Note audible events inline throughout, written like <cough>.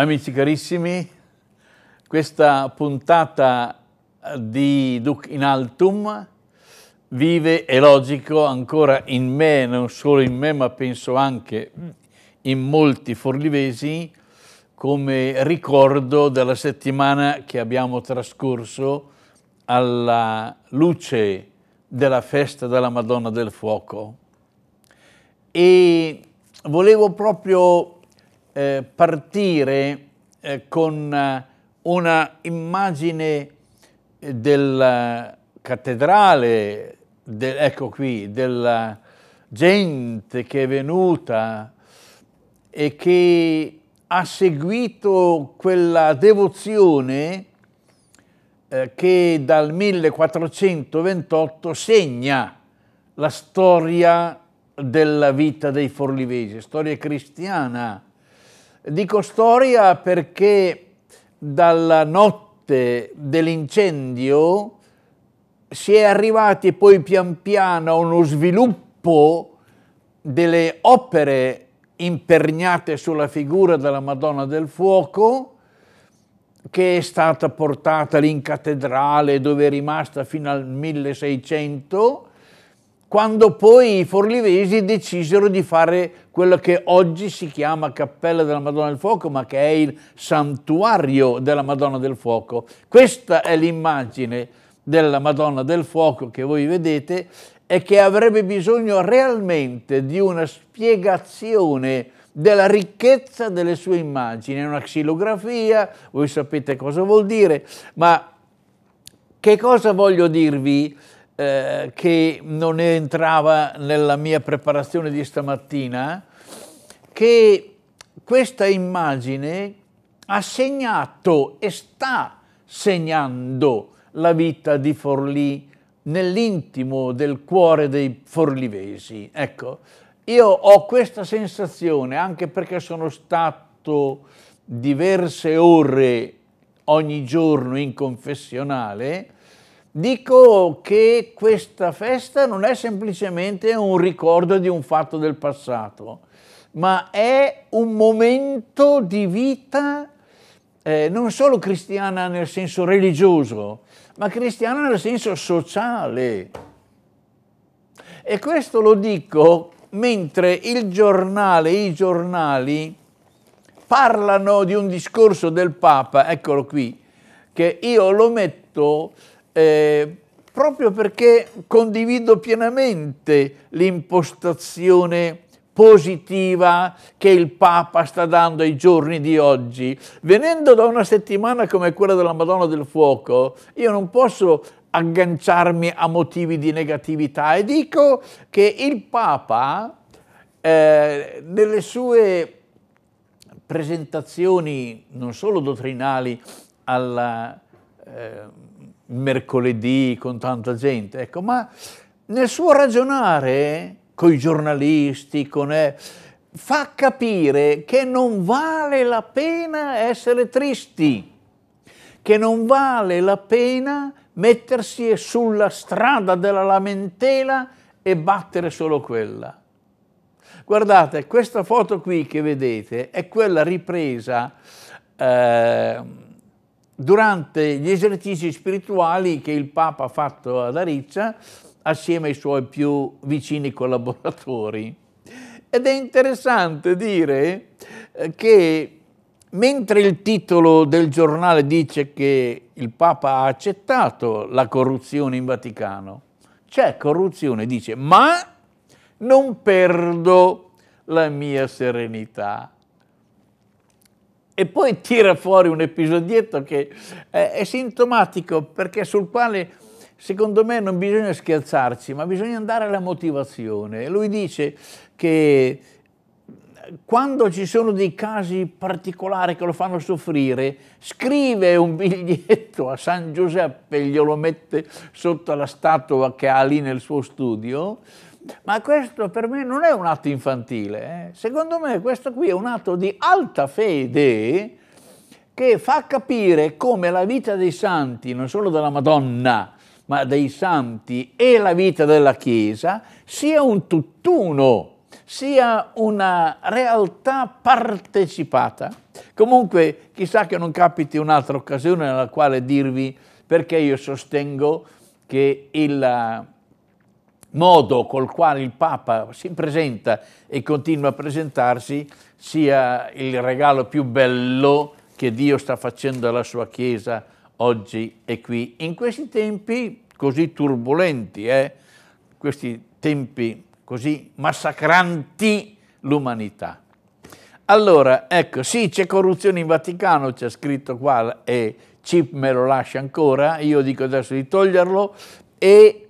Amici carissimi, questa puntata di Duc in Altum vive, è logico, ancora in me, non solo in me, ma penso anche in molti forlivesi, come ricordo della settimana che abbiamo trascorso alla luce della festa della Madonna del Fuoco. E volevo proprio eh, partire eh, con eh, una immagine eh, della cattedrale, del, ecco qui, della gente che è venuta e che ha seguito quella devozione che dal 1428 segna la storia della vita dei forlivesi, storia cristiana Dico storia perché dalla notte dell'incendio si è arrivati poi pian piano a uno sviluppo delle opere imperniate sulla figura della Madonna del Fuoco, che è stata portata lì in cattedrale dove è rimasta fino al 1600 quando poi i forlivesi decisero di fare quello che oggi si chiama Cappella della Madonna del Fuoco, ma che è il santuario della Madonna del Fuoco. Questa è l'immagine della Madonna del Fuoco che voi vedete e che avrebbe bisogno realmente di una spiegazione della ricchezza delle sue immagini, È una xilografia, voi sapete cosa vuol dire, ma che cosa voglio dirvi? eh, che non entrava nella mia preparazione di stamattina, che questa immagine ha segnato e sta segnando la vita di Forlì nell'intimo del cuore dei forlivesi. Ecco, io ho questa sensazione anche perché sono stato diverse ore ogni giorno in confessionale Dico che questa festa non è semplicemente un ricordo di un fatto del passato, ma è un momento di vita eh, non solo cristiana nel senso religioso, ma cristiana nel senso sociale. E questo lo dico mentre il giornale, i giornali parlano di un discorso del Papa, eccolo qui, che io lo metto eh, proprio perché condivido pienamente l'impostazione positiva che il Papa sta dando ai giorni di oggi. Venendo da una settimana come quella della Madonna del Fuoco, io non posso agganciarmi a motivi di negatività e dico che il Papa eh, nelle sue presentazioni non solo dottrinali alla eh, mercoledì con tanta gente, ecco, ma nel suo ragionare con i giornalisti, con, eh, fa capire che non vale la pena essere tristi, che non vale la pena mettersi sulla strada della lamentela e battere solo quella. Guardate, questa foto qui che vedete è quella ripresa eh, durante gli esercizi spirituali che il Papa ha fatto ad Ariccia assieme ai suoi più vicini collaboratori. Ed è interessante dire eh, che mentre il titolo del giornale dice che il Papa ha accettato la corruzione in Vaticano, c'è corruzione, dice, ma non perdo la mia serenità e poi tira fuori un episodietto che è sintomatico perché sul quale secondo me non bisogna scherzarci, ma bisogna andare alla motivazione. Lui dice che eh, quando ci sono dei casi particolari che lo fanno soffrire, scrive un <laughs> biglietto a San Giuseppe, glielo mette sotto la statua che ha lì nel suo studio ma questo per me non è un atto infantile, eh. secondo me questo qui è un atto di alta fede che fa capire come la vita dei santi, non solo della Madonna, ma dei santi e la vita della Chiesa sia un tutt'uno, sia una realtà partecipata. Comunque, chissà che non capiti un'altra occasione nella quale dirvi perché io sostengo che il modo col quale il Papa si presenta e continua a presentarsi sia il regalo più bello che Dio sta facendo alla sua Chiesa oggi e qui. In questi tempi così turbolenti, eh? questi tempi così massacranti l'umanità. Allora, ecco, sì, c'è corruzione in Vaticano, c'è scritto qua e eh, Cip me lo lascia ancora, io dico adesso di toglierlo e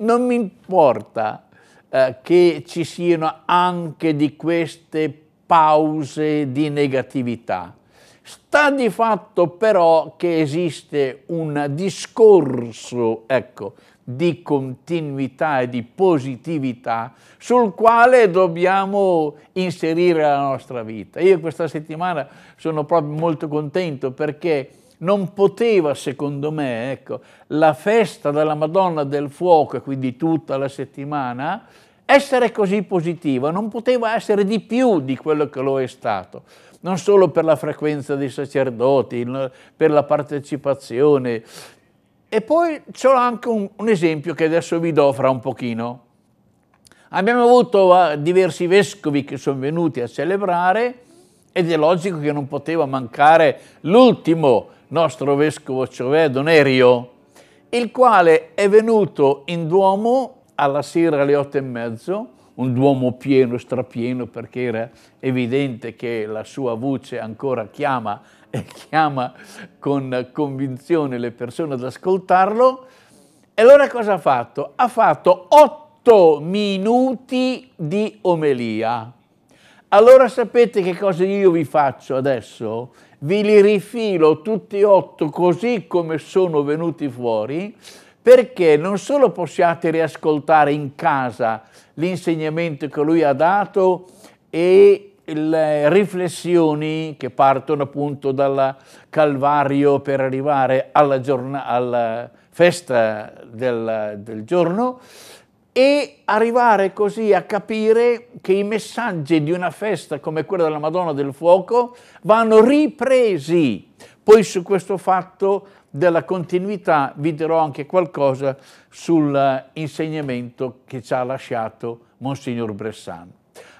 non mi importa eh, che ci siano anche di queste pause di negatività. Sta di fatto però che esiste un discorso, ecco, di continuità e di positività sul quale dobbiamo inserire la nostra vita. Io questa settimana sono proprio molto contento perché non poteva, secondo me, ecco, la festa della Madonna del Fuoco, e quindi tutta la settimana, essere così positiva, non poteva essere di più di quello che lo è stato, non solo per la frequenza dei sacerdoti, per la partecipazione. E poi c'è anche un, un esempio che adesso vi do fra un pochino. Abbiamo avuto ah, diversi vescovi che sono venuti a celebrare ed è logico che non poteva mancare l'ultimo nostro vescovo Ciovè Donerio, il quale è venuto in Duomo alla sera alle otto e mezzo, un Duomo pieno, strapieno, perché era evidente che la sua voce ancora chiama e chiama con convinzione le persone ad ascoltarlo. E allora cosa ha fatto? Ha fatto otto minuti di omelia. Allora sapete che cosa io vi faccio adesso? Vi li rifilo tutti e otto così come sono venuti fuori perché non solo possiate riascoltare in casa l'insegnamento che lui ha dato e le riflessioni che partono appunto dal Calvario per arrivare alla, alla festa del, del giorno, e arrivare così a capire che i messaggi di una festa come quella della Madonna del Fuoco vanno ripresi. Poi su questo fatto della continuità vi dirò anche qualcosa sull'insegnamento eh, che ci ha lasciato Monsignor Bressan.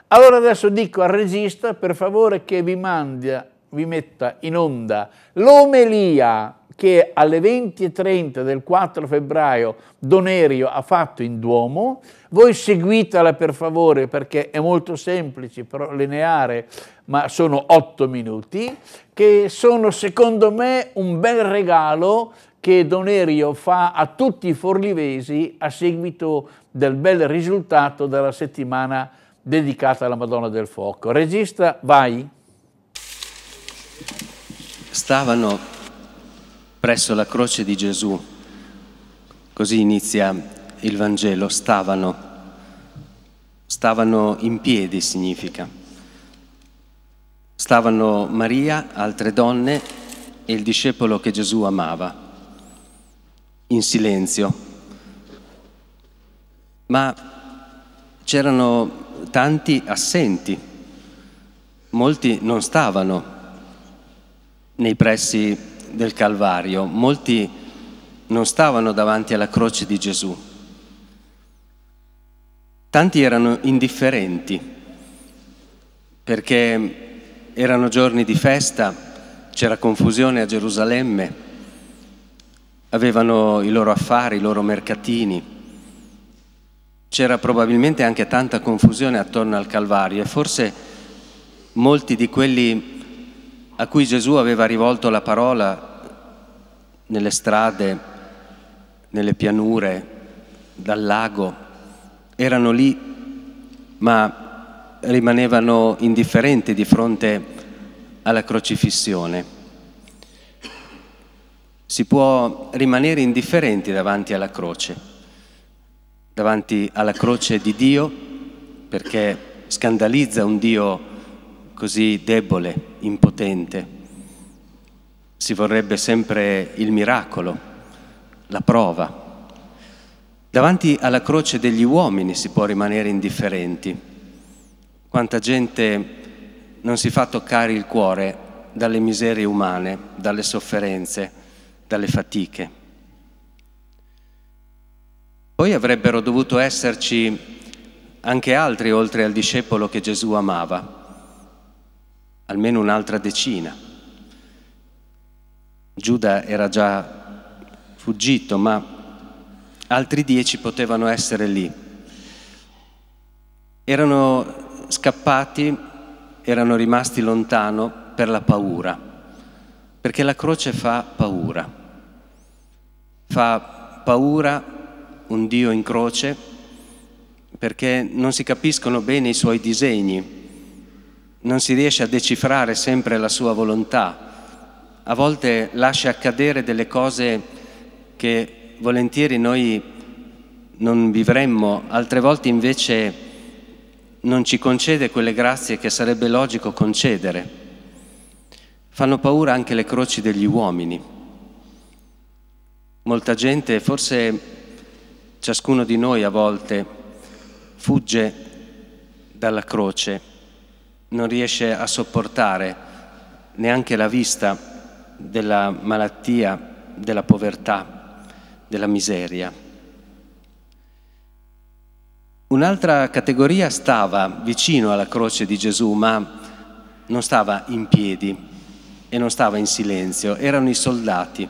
Allora adesso dico al regista per favore che vi, mandi, vi metta in onda l'omelia che alle 20.30 del 4 febbraio Donerio ha fatto in Duomo. Voi seguitela per favore perché è molto semplice, però lineare, ma sono otto minuti, che sono secondo me un bel regalo che Donerio fa a tutti i forlivesi a seguito del bel risultato della settimana dedicata alla Madonna del Fuoco. Regista, vai! Stavano presso la croce di Gesù. Così inizia il Vangelo, stavano. Stavano in piedi significa. Stavano Maria, altre donne e il discepolo che Gesù amava, in silenzio. Ma c'erano tanti assenti, molti non stavano nei pressi del Calvario, molti non stavano davanti alla croce di Gesù. Tanti erano indifferenti perché erano giorni di festa, c'era confusione a Gerusalemme, avevano i loro affari, i loro mercatini. C'era probabilmente anche tanta confusione attorno al Calvario e forse molti di quelli a cui Gesù aveva rivolto la parola nelle strade, nelle pianure, dal lago, erano lì, ma rimanevano indifferenti di fronte alla crocifissione. Si può rimanere indifferenti davanti alla croce, davanti alla croce di Dio, perché scandalizza un Dio così debole, impotente. Si vorrebbe sempre il miracolo, la prova. Davanti alla croce degli uomini si può rimanere indifferenti. Quanta gente non si fa toccare il cuore dalle miserie umane, dalle sofferenze, dalle fatiche. Poi avrebbero dovuto esserci anche altri oltre al discepolo che Gesù amava, almeno un'altra decina. Giuda era già fuggito, ma altri dieci potevano essere lì. Erano scappati, erano rimasti lontano per la paura, perché la croce fa paura. Fa paura un Dio in croce perché non si capiscono bene i suoi disegni, non si riesce a decifrare sempre la sua volontà, a volte lascia accadere delle cose che volentieri noi non vivremmo, altre volte invece non ci concede quelle grazie che sarebbe logico concedere. Fanno paura anche le croci degli uomini. Molta gente, forse ciascuno di noi a volte, fugge dalla croce non riesce a sopportare neanche la vista della malattia, della povertà, della miseria. Un'altra categoria stava vicino alla croce di Gesù, ma non stava in piedi e non stava in silenzio, erano i soldati.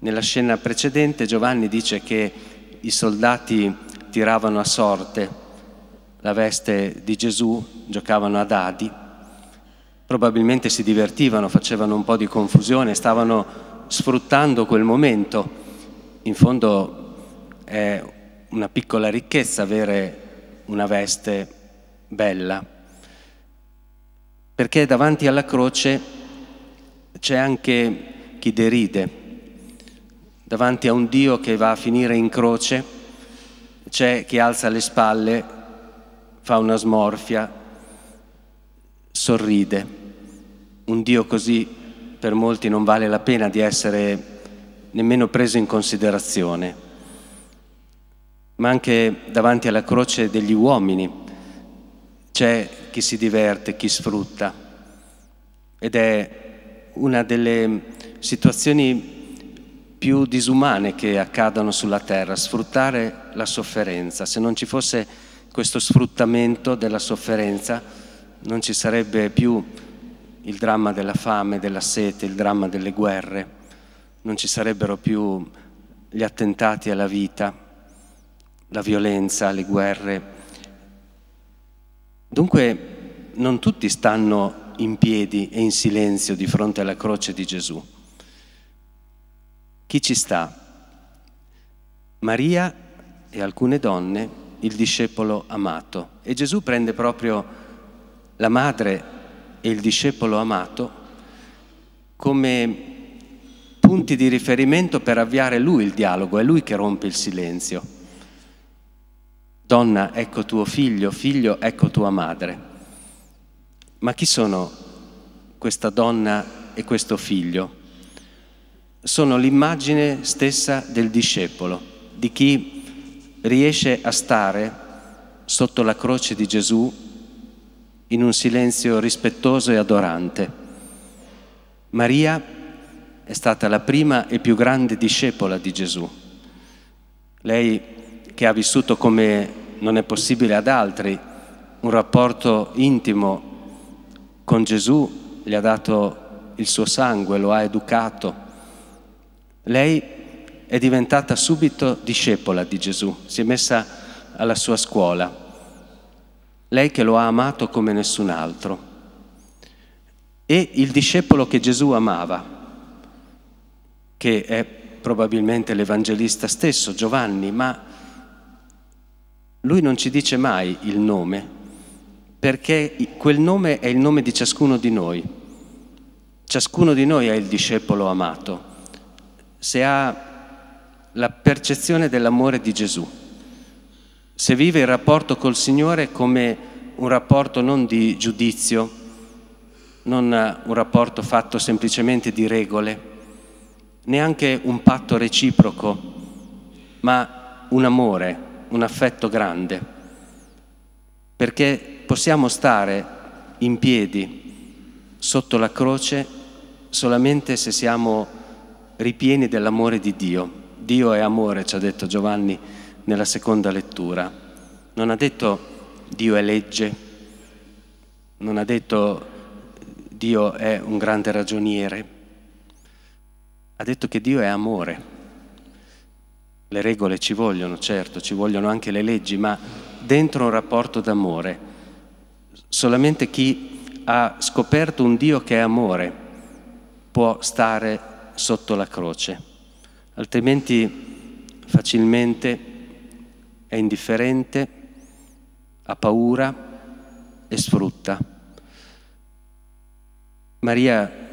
Nella scena precedente Giovanni dice che i soldati tiravano a sorte la veste di Gesù, giocavano a dadi, probabilmente si divertivano, facevano un po' di confusione, stavano sfruttando quel momento. In fondo è una piccola ricchezza avere una veste bella, perché davanti alla croce c'è anche chi deride. Davanti a un Dio che va a finire in croce c'è chi alza le spalle fa una smorfia, sorride. Un Dio così per molti non vale la pena di essere nemmeno preso in considerazione. Ma anche davanti alla croce degli uomini c'è chi si diverte, chi sfrutta. Ed è una delle situazioni più disumane che accadono sulla terra, sfruttare la sofferenza. Se non ci fosse questo sfruttamento della sofferenza, non ci sarebbe più il dramma della fame, della sete, il dramma delle guerre, non ci sarebbero più gli attentati alla vita, la violenza, le guerre. Dunque non tutti stanno in piedi e in silenzio di fronte alla croce di Gesù. Chi ci sta? Maria e alcune donne il discepolo amato. E Gesù prende proprio la madre e il discepolo amato come punti di riferimento per avviare lui il dialogo, è lui che rompe il silenzio. Donna, ecco tuo figlio, figlio, ecco tua madre. Ma chi sono questa donna e questo figlio? Sono l'immagine stessa del discepolo, di chi riesce a stare sotto la croce di Gesù in un silenzio rispettoso e adorante. Maria è stata la prima e più grande discepola di Gesù. Lei che ha vissuto come non è possibile ad altri un rapporto intimo con Gesù, gli ha dato il suo sangue, lo ha educato. Lei è diventata subito discepola di Gesù, si è messa alla sua scuola. Lei che lo ha amato come nessun altro. E il discepolo che Gesù amava, che è probabilmente l'Evangelista stesso, Giovanni, ma lui non ci dice mai il nome, perché quel nome è il nome di ciascuno di noi. Ciascuno di noi è il discepolo amato. Se ha la percezione dell'amore di Gesù. Se vive il rapporto col Signore come un rapporto non di giudizio, non un rapporto fatto semplicemente di regole, neanche un patto reciproco, ma un amore, un affetto grande, perché possiamo stare in piedi sotto la croce solamente se siamo ripieni dell'amore di Dio Dio è amore, ci ha detto Giovanni nella seconda lettura. Non ha detto Dio è legge, non ha detto Dio è un grande ragioniere, ha detto che Dio è amore. Le regole ci vogliono, certo, ci vogliono anche le leggi, ma dentro un rapporto d'amore. Solamente chi ha scoperto un Dio che è amore può stare sotto la croce altrimenti facilmente è indifferente, ha paura e sfrutta. Maria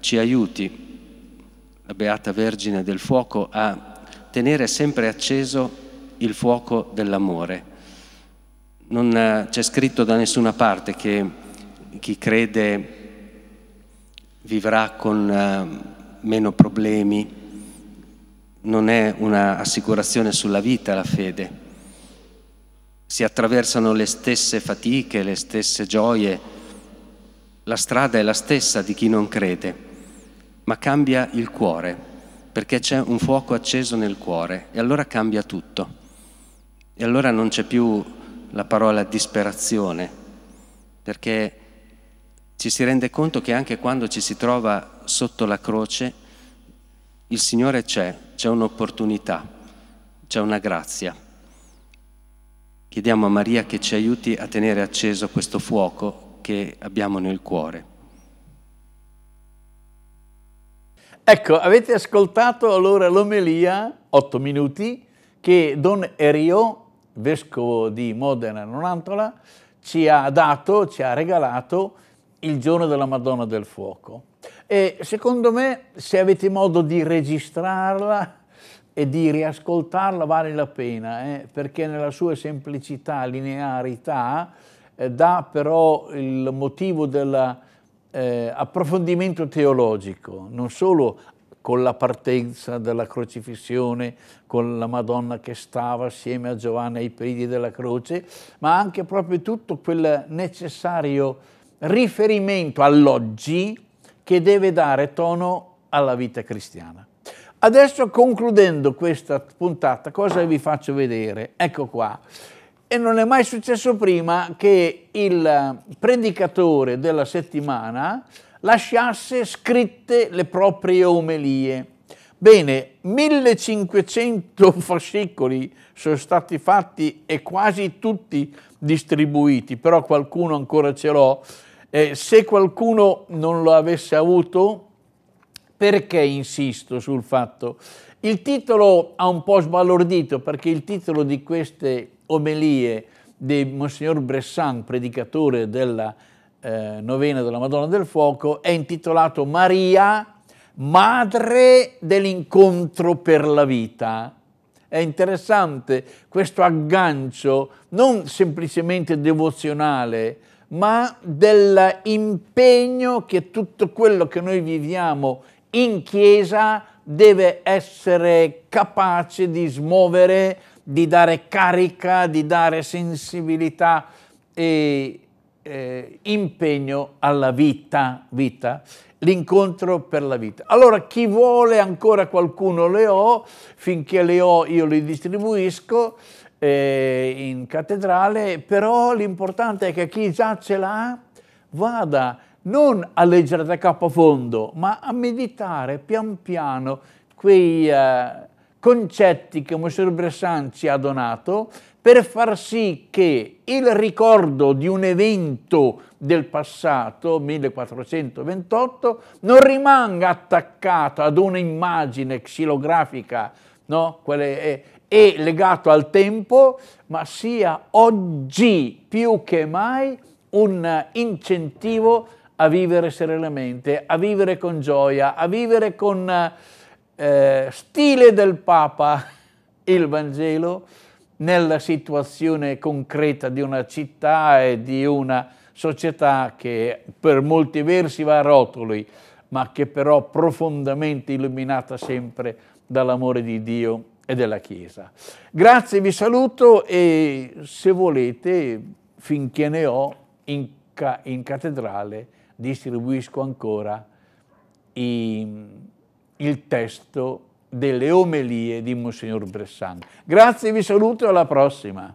ci aiuti, la Beata Vergine del Fuoco, a tenere sempre acceso il fuoco dell'amore. Non eh, c'è scritto da nessuna parte che chi crede vivrà con eh, meno problemi, non è un'assicurazione sulla vita la fede. Si attraversano le stesse fatiche, le stesse gioie, la strada è la stessa di chi non crede, ma cambia il cuore, perché c'è un fuoco acceso nel cuore e allora cambia tutto. E allora non c'è più la parola disperazione, perché ci si rende conto che anche quando ci si trova sotto la croce il Signore c'è, c'è un'opportunità, c'è una grazia. Chiediamo a Maria che ci aiuti a tenere acceso questo fuoco che abbiamo nel cuore. Ecco, avete ascoltato allora l'omelia, otto minuti, che Don Erio, vescovo di Modena Nonantola, ci ha dato, ci ha regalato il giorno della Madonna del Fuoco. E secondo me, se avete modo di registrarla e di riascoltarla, vale la pena, eh? perché nella sua semplicità, linearità, eh, dà però il motivo dell'approfondimento eh, teologico, non solo con la partenza della crocifissione, con la Madonna che stava assieme a Giovanni ai piedi della croce, ma anche proprio tutto quel necessario riferimento all'oggi, che deve dare tono alla vita cristiana. Adesso concludendo questa puntata, cosa vi faccio vedere? Ecco qua. E non è mai successo prima che il predicatore della settimana lasciasse scritte le proprie omelie. Bene, 1500 <laughs> fascicoli sono stati fatti e quasi tutti distribuiti, però qualcuno ancora ce l'ho eh, se qualcuno non lo avesse avuto, perché insisto sul fatto? Il titolo ha un po' sbalordito perché il titolo di queste omelie di Monsignor Bressan, predicatore della eh, novena della Madonna del Fuoco, è intitolato Maria, madre dell'incontro per la vita. È interessante questo aggancio non semplicemente devozionale, ma dell'impegno che tutto quello che noi viviamo in Chiesa deve essere capace di smuovere, di dare carica, di dare sensibilità e eh, impegno alla vita, vita l'incontro per la vita. Allora chi vuole ancora qualcuno le ho, finché le ho io le distribuisco eh, in cattedrale, però l'importante è che chi già ce l'ha vada non a leggere da capofondo, ma a meditare pian piano quei eh, concetti che Monsignor Bressan ci ha donato per far sì che il ricordo di un evento del passato, 1428, non rimanga attaccato ad un'immagine xilografica, no? Quelle, eh, è legato al tempo, ma sia oggi più che mai un incentivo a vivere serenamente, a vivere con gioia, a vivere con eh, stile del Papa <laughs> il Vangelo nella situazione concreta di una città e di una società che per molti versi va a rotoli, ma che però profondamente illuminata sempre dall'amore di Dio e della Chiesa. Grazie, vi saluto e se volete, finché ne ho, in, ca in cattedrale distribuisco ancora i, il testo delle omelie di Monsignor Bressan. Grazie, vi saluto e alla prossima.